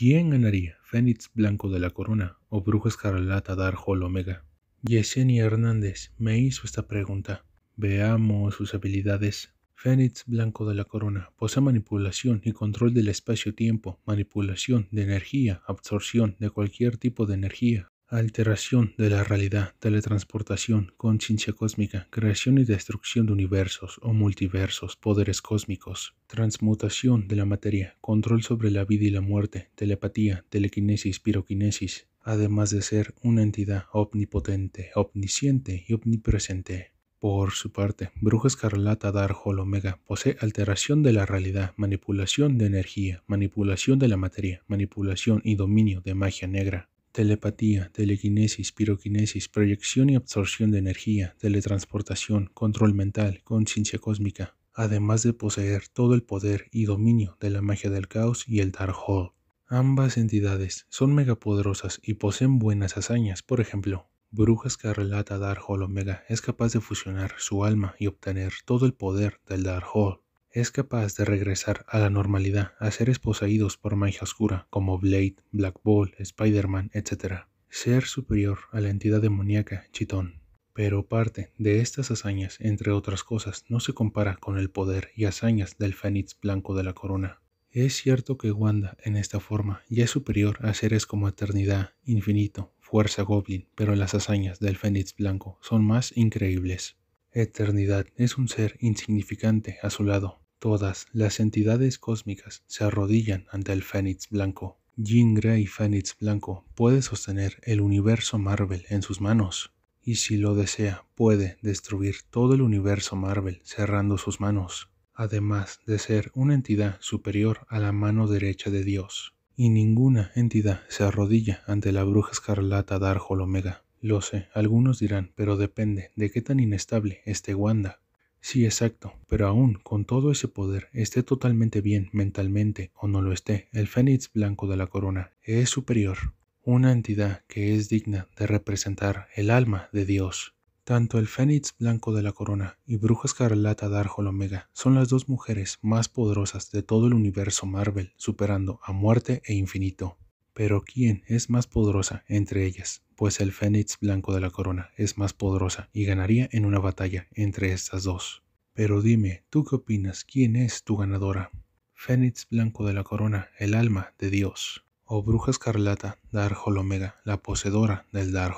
¿Quién ganaría? Fénix Blanco de la Corona o Bruja Escarlata Dar Omega. Yesenia Hernández me hizo esta pregunta. Veamos sus habilidades. Fénix Blanco de la Corona posee manipulación y control del espacio-tiempo, manipulación de energía, absorción de cualquier tipo de energía, alteración de la realidad, teletransportación, conciencia cósmica, creación y destrucción de universos o multiversos, poderes cósmicos, transmutación de la materia, control sobre la vida y la muerte, telepatía, telequinesis, piroquinesis, además de ser una entidad omnipotente, omnisciente y omnipresente. Por su parte, Bruja Escarlata Darkhol Omega posee alteración de la realidad, manipulación de energía, manipulación de la materia, manipulación y dominio de magia negra telepatía, telequinesis, piroquinesis, proyección y absorción de energía, teletransportación, control mental, conciencia cósmica, además de poseer todo el poder y dominio de la magia del caos y el Hall. Ambas entidades son megapoderosas y poseen buenas hazañas, por ejemplo, Brujas que Dark Hall Omega es capaz de fusionar su alma y obtener todo el poder del Hall es capaz de regresar a la normalidad a seres poseídos por magia oscura como Blade, Black Ball, Spider-Man, etc. Ser superior a la entidad demoníaca Chitón. Pero parte de estas hazañas, entre otras cosas, no se compara con el poder y hazañas del Fénix Blanco de la Corona. Es cierto que Wanda, en esta forma, ya es superior a seres como Eternidad, Infinito, Fuerza Goblin, pero las hazañas del Fénix Blanco son más increíbles. Eternidad es un ser insignificante a su lado, Todas las entidades cósmicas se arrodillan ante el Fénix Blanco. Jean y Fénix Blanco puede sostener el universo Marvel en sus manos. Y si lo desea, puede destruir todo el universo Marvel cerrando sus manos, además de ser una entidad superior a la mano derecha de Dios. Y ninguna entidad se arrodilla ante la bruja escarlata Dark Omega. Lo sé, algunos dirán, pero depende de qué tan inestable esté Wanda. Sí, exacto, pero aún con todo ese poder, esté totalmente bien mentalmente o no lo esté, el fénix blanco de la corona es superior, una entidad que es digna de representar el alma de Dios. Tanto el fénix blanco de la corona y Bruja Escarlata Darjol Omega son las dos mujeres más poderosas de todo el universo Marvel, superando a muerte e infinito. Pero ¿quién es más poderosa entre ellas? Pues el fénix blanco de la corona es más poderosa y ganaría en una batalla entre estas dos. Pero dime, ¿tú qué opinas? ¿Quién es tu ganadora? Fénix blanco de la corona, el alma de Dios. O oh, bruja escarlata, Dark Omega, la poseedora del Dark